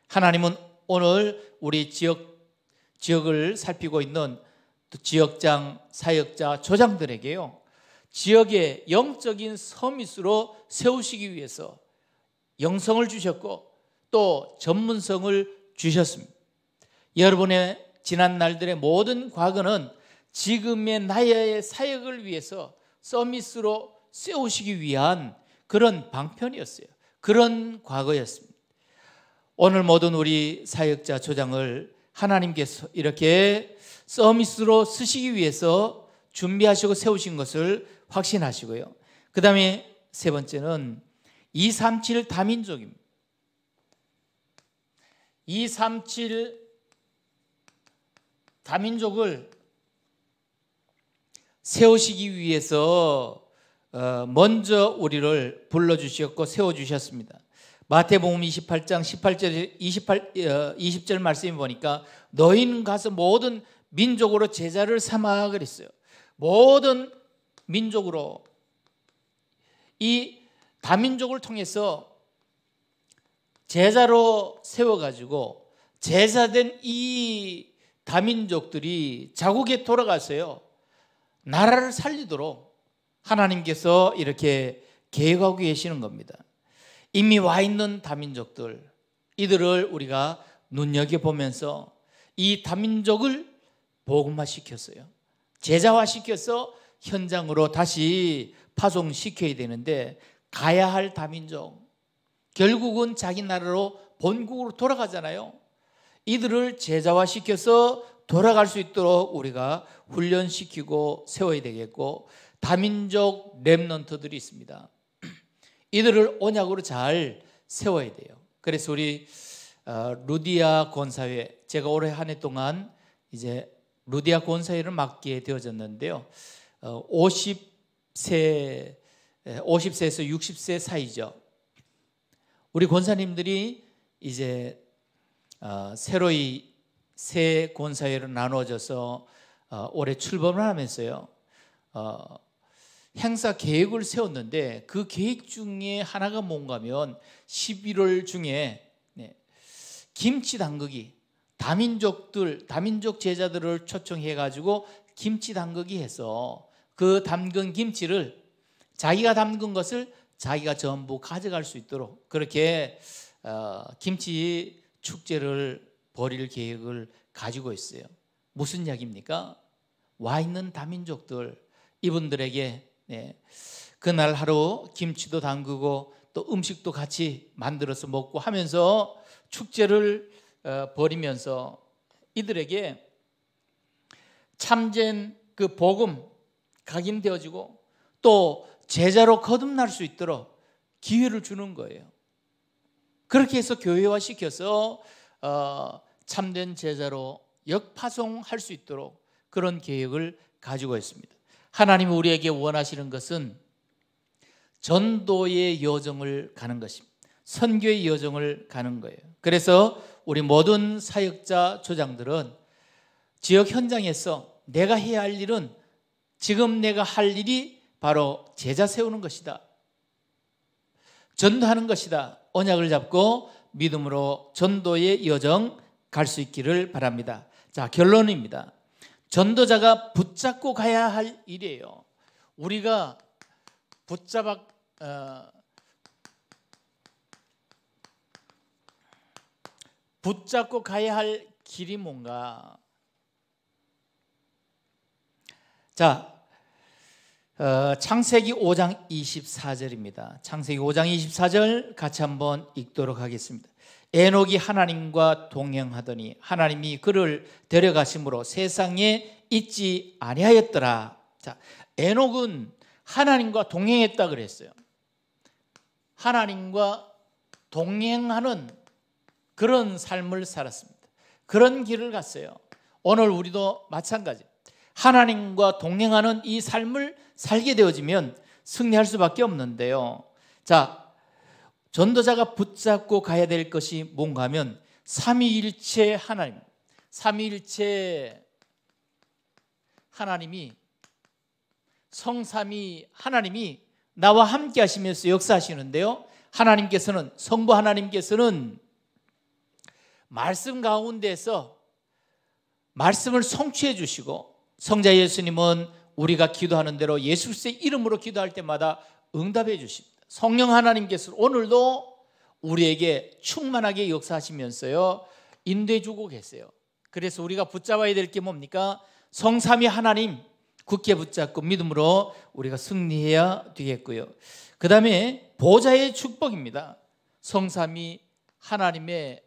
[SPEAKER 1] 하나님은 오늘 우리 지역 지역을 살피고 있는 지역장, 사역자, 조장들에게요. 지역의 영적인 서밋으로 세우시기 위해서 영성을 주셨고 또 전문성을 주셨습니다. 여러분의 지난 날들의 모든 과거는 지금의 나의 사역을 위해서 서밋으로 세우시기 위한 그런 방편이었어요. 그런 과거였습니다. 오늘 모든 우리 사역자 조장을 하나님께서 이렇게 서미스로 쓰시기 위해서 준비하시고 세우신 것을 확신하시고요. 그 다음에 세 번째는 237 다민족입니다. 237 다민족을 세우시기 위해서 어, 먼저 우리를 불러주셨고 세워주셨습니다. 마태복음 28장 18절 28 20절 말씀 이 보니까 너희는 가서 모든 민족으로 제자를 삼아 그랬어요. 모든 민족으로 이 다민족을 통해서 제자로 세워 가지고 제사된 이 다민족들이 자국에 돌아가서요. 나라를 살리도록 하나님께서 이렇게 계획하고 계시는 겁니다. 이미 와 있는 다민족들 이들을 우리가 눈여겨 보면서 이 다민족을 복음화 시켰어요. 제자화 시켜서 현장으로 다시 파송시켜야 되는데 가야 할 다민족 결국은 자기 나라로 본국으로 돌아가잖아요. 이들을 제자화 시켜서 돌아갈 수 있도록 우리가 훈련시키고 세워야 되겠고 다민족 랩런터들이 있습니다. 이들을 언약으로 잘 세워야 돼요. 그래서 우리 어, 루디아 권사회 제가 올해 한 해 동안 이제 루디아 권사회를 맡게 되어졌는데요. 50세 50세에서 60세 사이죠. 우리 권사님들이 이제 어, 새로이 새 권사회로 나눠져서 어, 올해 출범을 하면서요. 행사 계획을 세웠는데 그 계획 중에 하나가 뭔가면 11월 중에 네, 김치 당그이 다민족들 다민족 제자들을 초청해 가지고 김치 당그이 해서 그 담근 김치를 자기가 담근 것을 자기가 전부 가져갈 수 있도록 그렇게 어, 김치 축제를 벌일 계획을 가지고 있어요. 무슨 이야기입니까? 와 있는 다민족들 이분들에게 네. 그날 하루 김치도 담그고 또 음식도 같이 만들어서 먹고 하면서 축제를 어, 벌이면서 이들에게 참된 그 복음 각인되어지고 또 제자로 거듭날 수 있도록 기회를 주는 거예요. 그렇게 해서 교회화 시켜서 어, 참된 제자로 역파송할 수 있도록 그런 계획을 가지고 있습니다. 하나님이 우리에게 원하시는 것은 전도의 여정을 가는 것입니다. 선교의 여정을 가는 거예요. 그래서 우리 모든 사역자 조장들은 지역 현장에서 내가 해야 할 일은 지금 내가 할 일이 바로 제자 세우는 것이다. 전도하는 것이다. 언약을 잡고 믿음으로 전도의 여정 갈 수 있기를 바랍니다. 자, 결론입니다. 전도자가 붙잡고 가야 할 일이에요. 우리가 붙잡아 어, 붙잡고 가야 할 길이 뭔가? 자, 어, 창세기 5장 24절입니다. 창세기 5장 24절 같이 한번 읽도록 하겠습니다. 에녹이 하나님과 동행하더니 하나님이 그를 데려가심으로 세상에 있지 아니하였더라. 자, 에녹은 하나님과 동행했다 그랬어요. 하나님과 동행하는 그런 삶을 살았습니다. 그런 길을 갔어요. 오늘 우리도 마찬가지. 하나님과 동행하는 이 삶을 살게 되어지면 승리할 수밖에 없는데요. 자, 전도자가 붙잡고 가야 될 것이 뭔가 하면 삼위일체 하나님, 삼위일체 하나님이 성삼위 하나님이 나와 함께 하시면서 역사하시는데요. 하나님께서는 성부 하나님께서는 말씀 가운데서 말씀을 성취해 주시고 성자 예수님은 우리가 기도하는 대로 예수의 이름으로 기도할 때마다 응답해 주십니다. 성령 하나님께서 오늘도 우리에게 충만하게 역사하시면서요. 인도해주고 계세요. 그래서 우리가 붙잡아야 될 게 뭡니까? 성삼위 하나님 굳게 붙잡고 믿음으로 우리가 승리해야 되겠고요. 그 다음에 보좌의 축복입니다. 성삼위 하나님의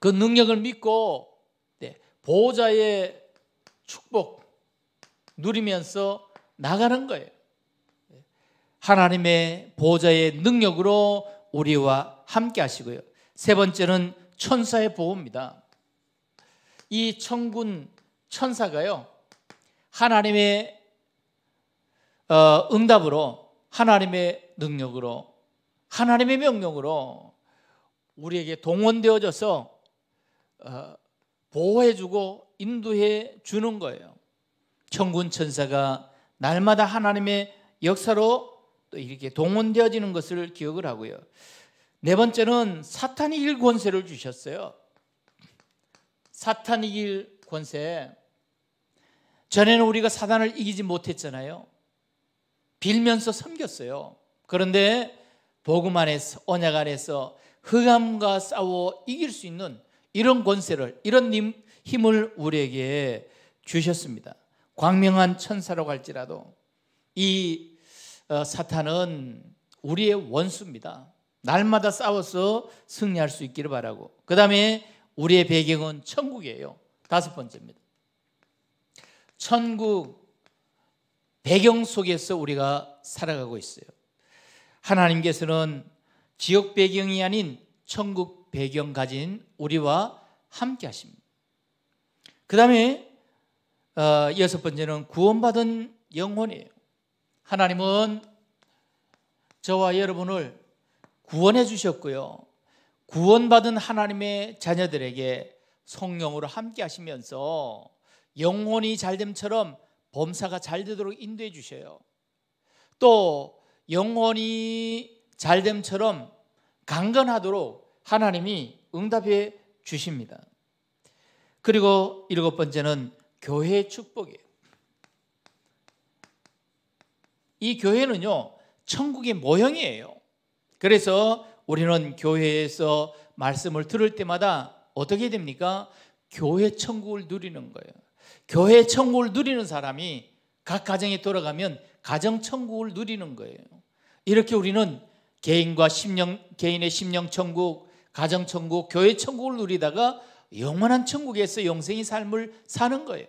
[SPEAKER 1] 그 능력을 믿고 네, 보호의 축복 누리면서 나가는 거예요. 하나님의 보좌의 능력으로 우리와 함께 하시고요. 세 번째는 천사의 보호입니다. 이 천군 천사가요. 하나님의 어, 응답으로 하나님의 능력으로 하나님의 명령으로 우리에게 동원되어져서 어, 보호해주고 인도해 주는 거예요. 천군 천사가 날마다 하나님의 역사로 또 이렇게 동원되어지는 것을 기억을 하고요. 네 번째는 사탄이 일 권세를 주셨어요. 사탄이 일 권세. 전에는 우리가 사단을 이기지 못했잖아요. 빌면서 섬겼어요. 그런데 복음 안에서 언약 안에서 흑암과 싸워 이길 수 있는 이런 권세를 이런 힘을 우리에게 주셨습니다. 광명한 천사로 갈지라도 이 어, 사탄은 우리의 원수입니다. 날마다 싸워서 승리할 수 있기를 바라고. 그 다음에 우리의 배경은 천국이에요. 다섯 번째입니다. 천국 배경 속에서 우리가 살아가고 있어요. 하나님께서는 지역 배경이 아닌 천국 배경 가진 우리와 함께 하십니다. 그 다음에 어, 여섯 번째는 구원받은 영혼이에요. 하나님은 저와 여러분을 구원해 주셨고요. 구원받은 하나님의 자녀들에게 성령으로 함께 하시면서 영혼이 잘됨처럼 범사가 잘 되도록 인도해 주셔요. 또 영혼이 잘됨처럼 강건하도록 하나님이 응답해 주십니다. 그리고 일곱 번째는 교회의 축복이에요. 이 교회는요, 천국의 모형이에요. 그래서 우리는 교회에서 말씀을 들을 때마다 어떻게 됩니까? 교회 천국을 누리는 거예요. 교회 천국을 누리는 사람이 각 가정에 돌아가면 가정 천국을 누리는 거예요. 이렇게 우리는 개인과 심령 개인의 심령 천국, 가정 천국, 교회 천국을 누리다가 영원한 천국에서 영생의 삶을 사는 거예요.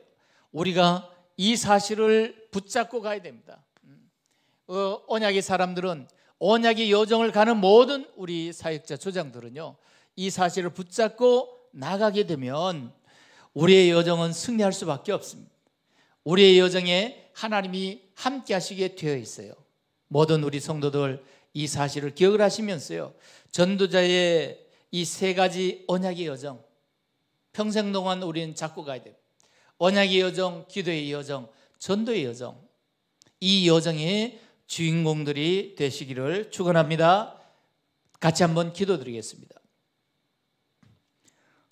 [SPEAKER 1] 우리가 이 사실을 붙잡고 가야 됩니다. 어, 언약의 사람들은 언약의 여정을 가는 모든 우리 사역자 조장들은요. 이 사실을 붙잡고 나가게 되면 우리의 여정은 승리할 수밖에 없습니다. 우리의 여정에 하나님이 함께 하시게 되어 있어요. 모든 우리 성도들 이 사실을 기억을 하시면서요. 전도자의 이 세 가지 언약의 여정. 평생 동안 우리는 잡고 가야 됩니다. 언약의 여정, 기도의 여정, 전도의 여정. 이 여정에 주인공들이 되시기를 축원합니다. 같이 한번 기도드리겠습니다.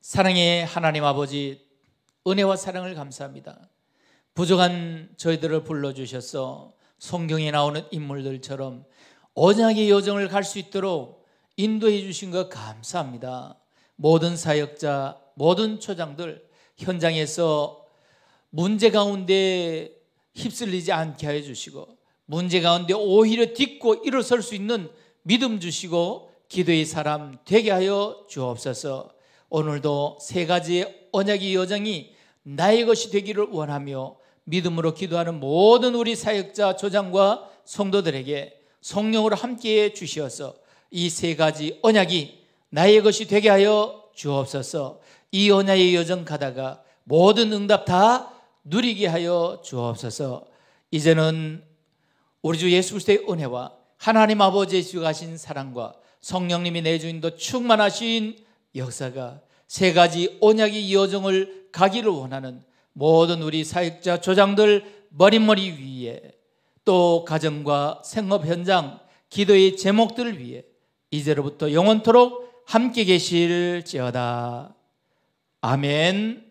[SPEAKER 1] 사랑의 하나님 아버지 은혜와 사랑을 감사합니다. 부족한 저희들을 불러주셔서 성경에 나오는 인물들처럼 언약의 여정을 갈 수 있도록 인도해 주신 것 감사합니다. 모든 사역자, 모든 초장들 현장에서 문제 가운데 휩쓸리지 않게 해 주시고 문제 가운데 오히려 딛고 일어설 수 있는 믿음 주시고 기도의 사람 되게 하여 주옵소서. 오늘도 세 가지의 언약의 여정이 나의 것이 되기를 원하며 믿음으로 기도하는 모든 우리 사역자 조장과 성도들에게 성령으로 함께해 주시어서 이 세 가지 언약이 나의 것이 되게 하여 주옵소서. 이 언약의 여정 가다가 모든 응답 다 누리게 하여 주옵소서. 이제는 우리 주 예수 그리스도의 은혜와 하나님 아버지의 주가신 사랑과 성령님이 내 주인도 충만하신 역사가 세 가지 언약의 여정을 가기를 원하는 모든 우리 사역자 조장들 머리머리 위에 또 가정과 생업 현장 기도의 제목들을 위해 이제로부터 영원토록 함께 계실지어다. 아멘.